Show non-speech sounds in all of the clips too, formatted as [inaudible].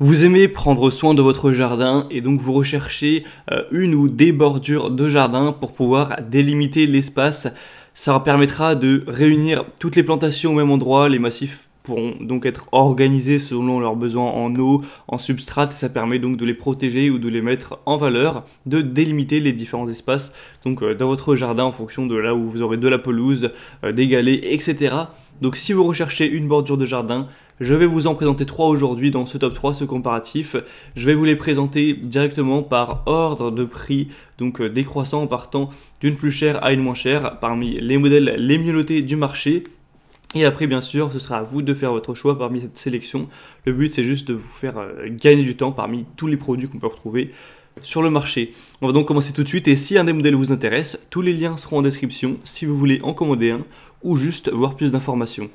Vous aimez prendre soin de votre jardin et donc vous recherchez euh, une ou des bordures de jardin pour pouvoir délimiter l'espace. Ça permettra de réunir toutes les plantations au même endroit, les massifs pourront donc être organisés selon leurs besoins en eau, en substrat, et ça permet donc de les protéger ou de les mettre en valeur, de délimiter les différents espaces, donc euh, dans votre jardin en fonction de là où vous aurez de la pelouse, euh, des galets, etc. Donc si vous recherchez une bordure de jardin, je vais vous en présenter trois aujourd'hui dans ce top 3, ce comparatif. Je vais vous les présenter directement par ordre de prix, donc euh, décroissant en partant d'une plus chère à une moins chère, parmi les modèles les mieux notés du marché. Et après, bien sûr, ce sera à vous de faire votre choix parmi cette sélection. Le but, c'est juste de vous faire euh, gagner du temps parmi tous les produits qu'on peut retrouver sur le marché. On va donc commencer tout de suite et si un des modèles vous intéresse, tous les liens seront en description si vous voulez en commander un ou juste voir plus d'informations.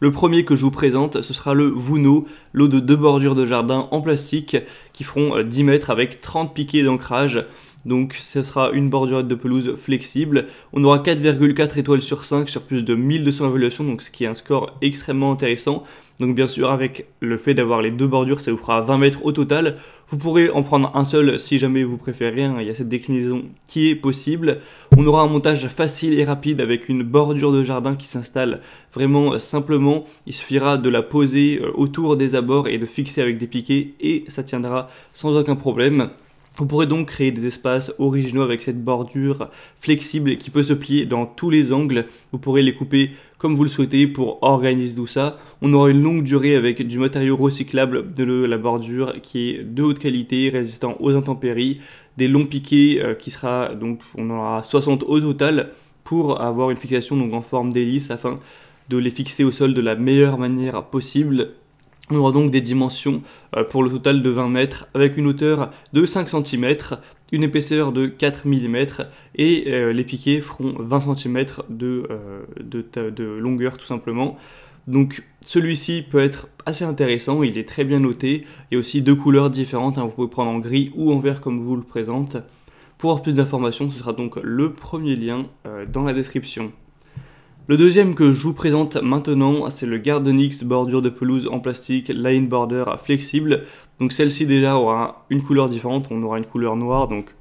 Le premier que je vous présente, ce sera le Vuno, l'eau de deux bordures de jardin en plastique qui feront 10 euh, mètres avec 30 piquets d'ancrage. Donc ce sera une bordurette de pelouse flexible. On aura 4,4 étoiles sur 5 sur plus de 1200 évaluations, donc ce qui est un score extrêmement intéressant. Donc bien sûr, avec le fait d'avoir les deux bordures, ça vous fera 20 mètres au total. Vous pourrez en prendre un seul si jamais vous préférez, hein. il y a cette déclinaison qui est possible. On aura un montage facile et rapide avec une bordure de jardin qui s'installe vraiment simplement. Il suffira de la poser euh, autour des abords et de fixer avec des piquets et ça tiendra sans aucun problème. Vous pourrez donc créer des espaces originaux avec cette bordure flexible qui peut se plier dans tous les angles. Vous pourrez les couper comme vous le souhaitez pour organiser tout ça. On aura une longue durée avec du matériau recyclable de la bordure qui est de haute qualité, résistant aux intempéries, des longs piquets euh, qui sera donc on aura 60 au total pour avoir une fixation donc en forme d'hélice afin de les fixer au sol de la meilleure manière possible on aura donc des dimensions euh, pour le total de 20 mètres avec une hauteur de 5 cm, une épaisseur de 4 mm et euh, les piquets feront 20 cm euh, de, longueur tout simplement. Donc celui-ci peut être assez intéressant, il est très bien noté, il y a aussi deux couleurs différentes, hein, vous pouvez prendre en gris ou en vert comme vous le présente. Pour avoir plus d'informations, ce sera donc le premier lien dans la description. Le deuxième que je vous présente maintenant, c'est le Gardenix bordure de pelouse en plastique line border flexible. Donc celle-ci déjà aura une couleur différente, on aura une couleur noire, donc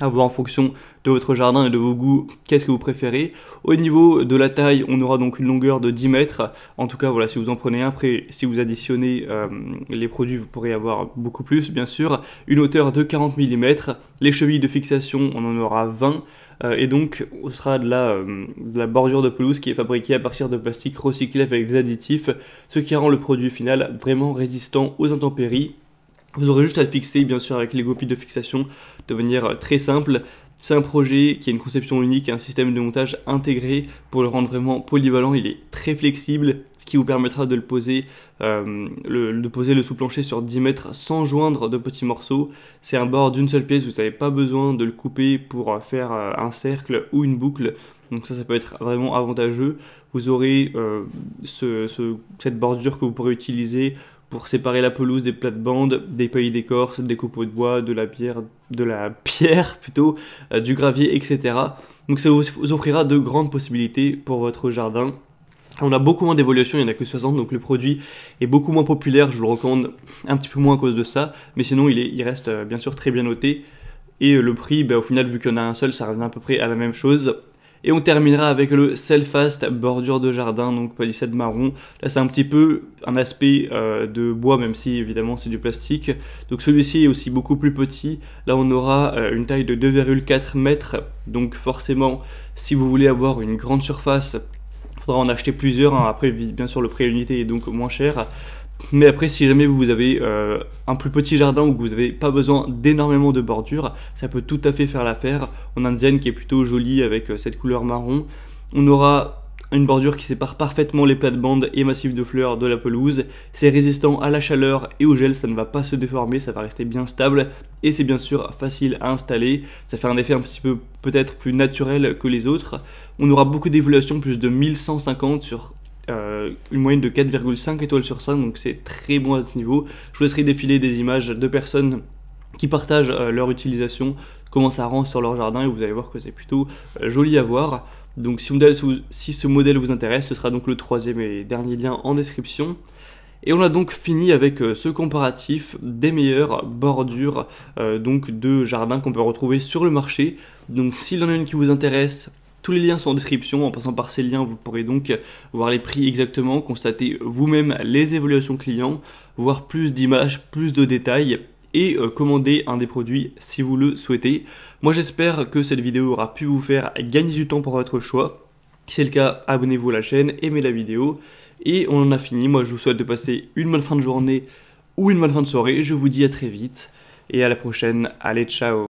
à voir en fonction de votre jardin et de vos goûts, qu'est-ce que vous préférez. Au niveau de la taille, on aura donc une longueur de 10 mètres. En tout cas, voilà, si vous en prenez un, après, si vous additionnez euh, les produits, vous pourrez avoir beaucoup plus, bien sûr. Une hauteur de 40 mm. Les chevilles de fixation, on en aura 20. Euh, et donc, on sera de la, euh, de la bordure de pelouse qui est fabriquée à partir de plastique recyclé avec des additifs, ce qui rend le produit final vraiment résistant aux intempéries vous aurez juste à le fixer, bien sûr, avec les goupilles de fixation de manière euh, très simple. C'est un projet qui a une conception unique et un système de montage intégré pour le rendre vraiment polyvalent. Il est très flexible, qui vous permettra de le poser, euh, le, poser le sous-plancher sur 10 mètres sans joindre de petits morceaux. C'est un bord d'une seule pièce, vous n'avez pas besoin de le couper pour euh, faire euh, un cercle ou une boucle. Donc ça, ça peut être vraiment avantageux. Vous aurez cette bordure que vous pourrez utiliser pour séparer la pelouse des plates-bandes, des paillis d'écorce, des copeaux de bois, de la pierre, de la [laughs] pierre plutôt, du gravier, etc. Donc ça vous offrira de grandes possibilités pour votre jardin on a beaucoup moins d'évolution, il n'y en a que 60, donc le produit est beaucoup moins populaire, je vous le recommande un petit peu moins à cause de ça, mais sinon il, est, il reste euh, bien sûr très bien noté, et euh, le prix, ben, au final vu qu'il y en a un seul, ça revient à peu près à la même chose. Et on terminera avec le Selfast bordure de jardin, donc palissade marron. Là c'est un petit peu un aspect euh, de bois, même si évidemment c'est du plastique. Donc celui-ci est aussi beaucoup plus petit. Là on aura une taille de 2,4 mètres, donc forcément si vous voulez avoir une grande surface, en acheter plusieurs. Hein. Après, bien sûr, le prix à l'unité est donc moins cher. Mais après, si jamais vous avez euh, un plus petit jardin où vous n'avez pas besoin d'énormément de bordure, ça peut tout à fait faire l'affaire. On a une qui est plutôt jolie avec euh, cette couleur marron. On aura une bordure qui sépare parfaitement les plates-bandes et massifs de fleurs de la pelouse. C'est résistant à la chaleur et au gel, ça ne va pas se déformer, ça va rester bien stable. Et c'est bien sûr facile à installer. Ça fait un effet un petit peu peut-être plus naturel que les autres. On aura beaucoup d'évaluations, plus de 1150 sur euh, une moyenne de 4,5 étoiles sur 5, donc c'est très bon à ce niveau. Je vous laisserai défiler des images de personnes qui partagent euh, leur utilisation, comment ça rend sur leur jardin, et vous allez voir que c'est plutôt euh, joli à voir. Donc si, ce modèle vous intéresse, ce sera donc le troisième et dernier lien en description. Et on a donc fini avec euh, ce comparatif des meilleures bordures euh, donc de jardins qu'on peut retrouver sur le marché. Donc s'il y en a une qui vous intéresse, tous les liens sont en description. En passant par ces liens, vous pourrez donc voir les prix exactement, constater vous-même les évaluations clients, voir plus d'images, plus de détails, et commandez euh, commander un des produits si vous le souhaitez. Moi j'espère que cette vidéo aura pu vous faire gagner du temps pour votre choix. Si c'est le cas, abonnez-vous à la chaîne, aimez la vidéo. Et on en a fini. Moi je vous souhaite de passer une bonne fin de journée ou une bonne fin de soirée. Je vous dis à très vite et à la prochaine. Allez, ciao